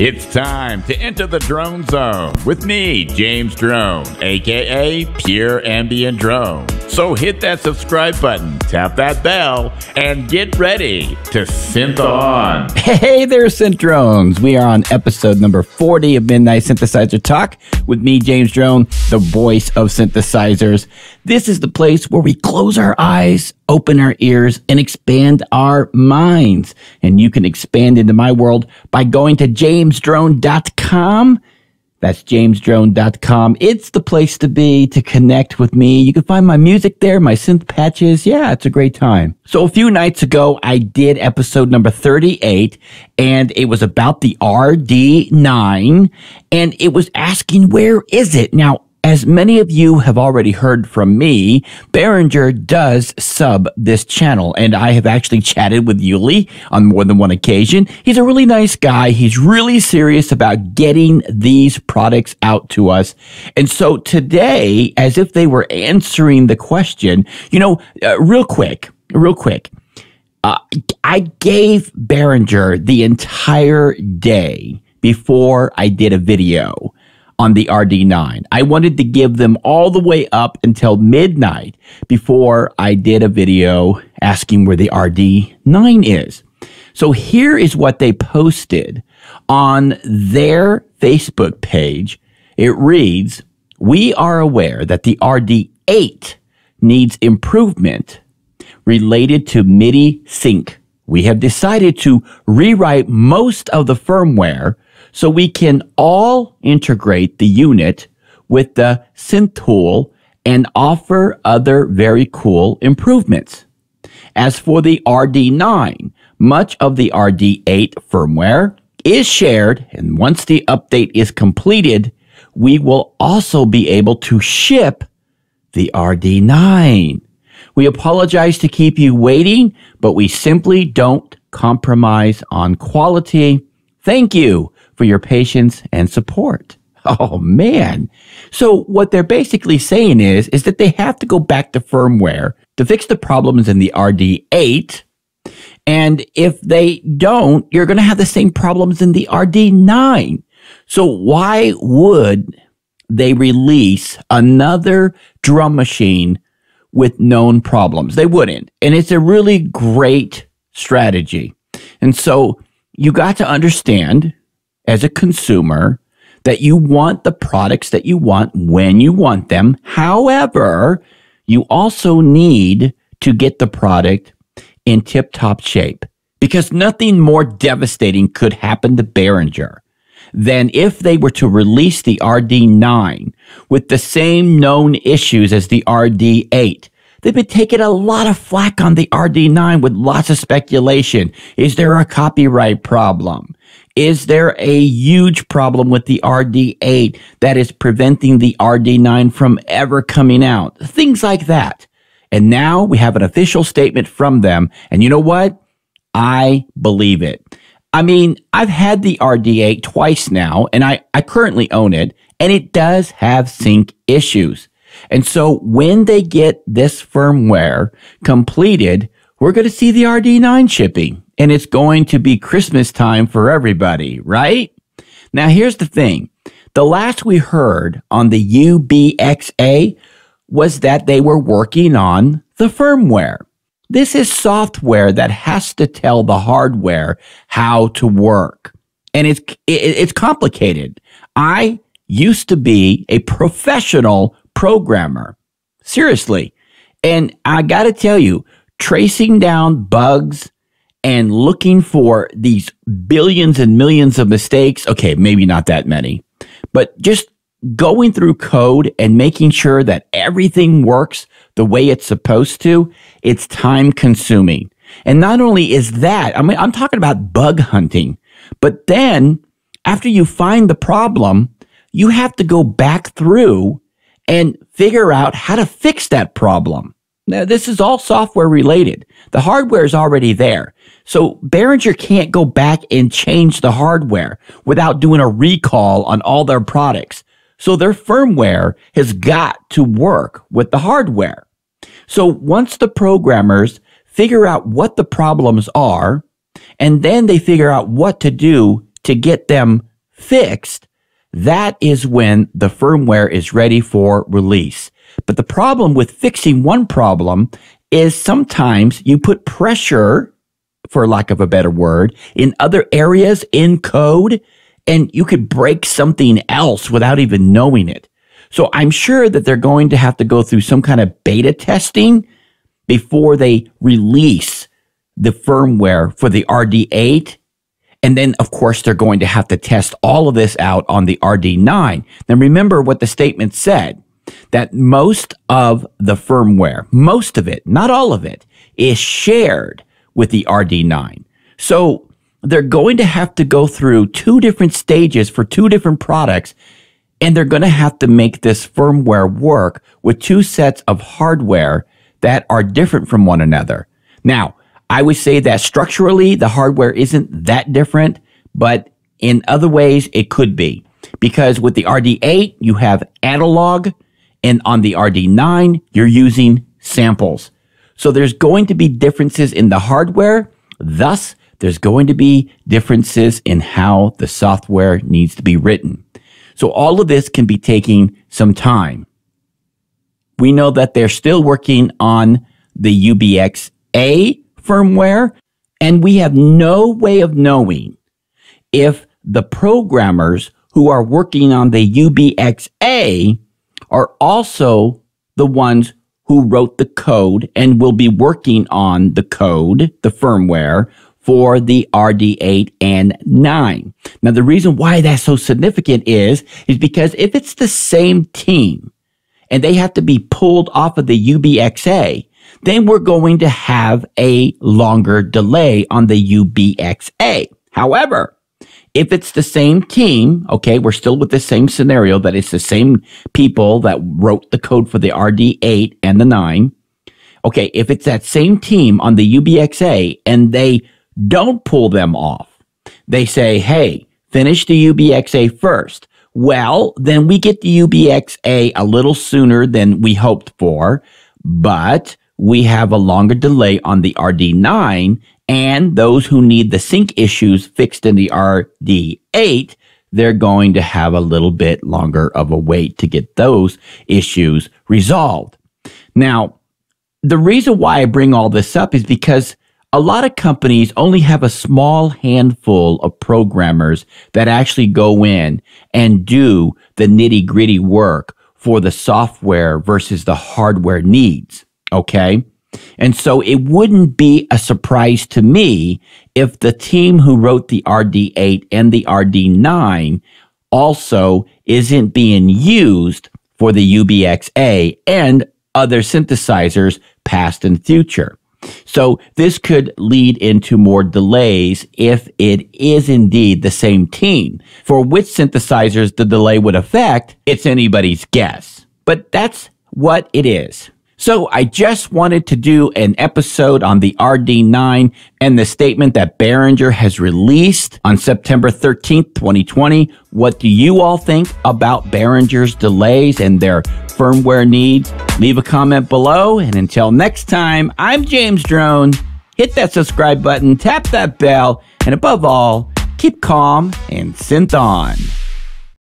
It's time to enter the drone zone with me, James Drone, aka Pure Ambient Drone. So hit that subscribe button, tap that bell, and get ready to synth on. Hey there, synth drones. We are on episode number 40 of Midnight Synthesizer Talk with me, James Drone, the voice of synthesizers. This is the place where we close our eyes, open our ears, and expand our minds. And you can expand into my world by going to jamesdrone.com that's jamesdrone.com. It's the place to be to connect with me. You can find my music there, my synth patches. Yeah, it's a great time. So a few nights ago, I did episode number 38 and it was about the RD9 and it was asking, where is it? Now, as many of you have already heard from me, Behringer does sub this channel, and I have actually chatted with Yuli on more than one occasion. He's a really nice guy. He's really serious about getting these products out to us. And so today, as if they were answering the question, you know, uh, real quick, real quick, uh, I gave Behringer the entire day before I did a video on the RD9. I wanted to give them all the way up until midnight before I did a video asking where the RD9 is. So here is what they posted on their Facebook page. It reads, we are aware that the RD8 needs improvement related to MIDI sync. We have decided to rewrite most of the firmware so we can all integrate the unit with the synth tool and offer other very cool improvements. As for the RD9, much of the RD8 firmware is shared, and once the update is completed, we will also be able to ship the RD9. We apologize to keep you waiting, but we simply don't compromise on quality. Thank you for your patience and support. Oh man. So what they're basically saying is is that they have to go back to firmware to fix the problems in the RD8. And if they don't, you're going to have the same problems in the RD9. So why would they release another drum machine with known problems? They wouldn't. And it's a really great strategy. And so you got to understand as a consumer that you want the products that you want when you want them. However, you also need to get the product in tip top shape because nothing more devastating could happen to Behringer than if they were to release the RD9 with the same known issues as the RD8. They've been taking a lot of flack on the RD9 with lots of speculation. Is there a copyright problem? Is there a huge problem with the RD8 that is preventing the RD9 from ever coming out? Things like that. And now we have an official statement from them. And you know what? I believe it. I mean, I've had the RD8 twice now, and I, I currently own it, and it does have sync issues. And so when they get this firmware completed, we're going to see the RD9 shipping and it's going to be Christmas time for everybody, right? Now, here's the thing the last we heard on the UBXA was that they were working on the firmware. This is software that has to tell the hardware how to work. And it's, it's complicated. I used to be a professional programmer. Seriously. And I got to tell you, tracing down bugs and looking for these billions and millions of mistakes. Okay, maybe not that many, but just going through code and making sure that everything works the way it's supposed to, it's time consuming. And not only is that, I mean, I'm talking about bug hunting, but then after you find the problem, you have to go back through and figure out how to fix that problem. Now, this is all software related. The hardware is already there. So Behringer can't go back and change the hardware without doing a recall on all their products. So their firmware has got to work with the hardware. So once the programmers figure out what the problems are, and then they figure out what to do to get them fixed, that is when the firmware is ready for release. But the problem with fixing one problem is sometimes you put pressure, for lack of a better word, in other areas in code, and you could break something else without even knowing it. So I'm sure that they're going to have to go through some kind of beta testing before they release the firmware for the RD8. And then, of course, they're going to have to test all of this out on the RD9. Now, remember what the statement said that most of the firmware, most of it, not all of it, is shared with the RD9. So they're going to have to go through two different stages for two different products, and they're going to have to make this firmware work with two sets of hardware that are different from one another. Now, I would say that structurally, the hardware isn't that different, but in other ways, it could be. Because with the RD8, you have analog and on the RD9, you're using samples. So there's going to be differences in the hardware. Thus, there's going to be differences in how the software needs to be written. So all of this can be taking some time. We know that they're still working on the UBXA firmware, and we have no way of knowing if the programmers who are working on the UBXA are also the ones who wrote the code and will be working on the code, the firmware for the RD8 and 9. Now, the reason why that's so significant is, is because if it's the same team and they have to be pulled off of the UBXA, then we're going to have a longer delay on the UBXA. However, if it's the same team, okay, we're still with the same scenario that it's the same people that wrote the code for the RD8 and the 9. Okay, if it's that same team on the UBXA and they don't pull them off, they say, hey, finish the UBXA first. Well, then we get the UBXA a little sooner than we hoped for, but we have a longer delay on the RD9 and those who need the sync issues fixed in the RD8, they're going to have a little bit longer of a wait to get those issues resolved. Now, the reason why I bring all this up is because a lot of companies only have a small handful of programmers that actually go in and do the nitty gritty work for the software versus the hardware needs. Okay. And so it wouldn't be a surprise to me if the team who wrote the RD8 and the RD9 also isn't being used for the UBXA and other synthesizers past and future. So this could lead into more delays if it is indeed the same team. For which synthesizers the delay would affect, it's anybody's guess. But that's what it is. So I just wanted to do an episode on the RD9 and the statement that Behringer has released on September 13th, 2020. What do you all think about Behringer's delays and their firmware needs? Leave a comment below. And until next time, I'm James Drone. Hit that subscribe button, tap that bell, and above all, keep calm and synth on.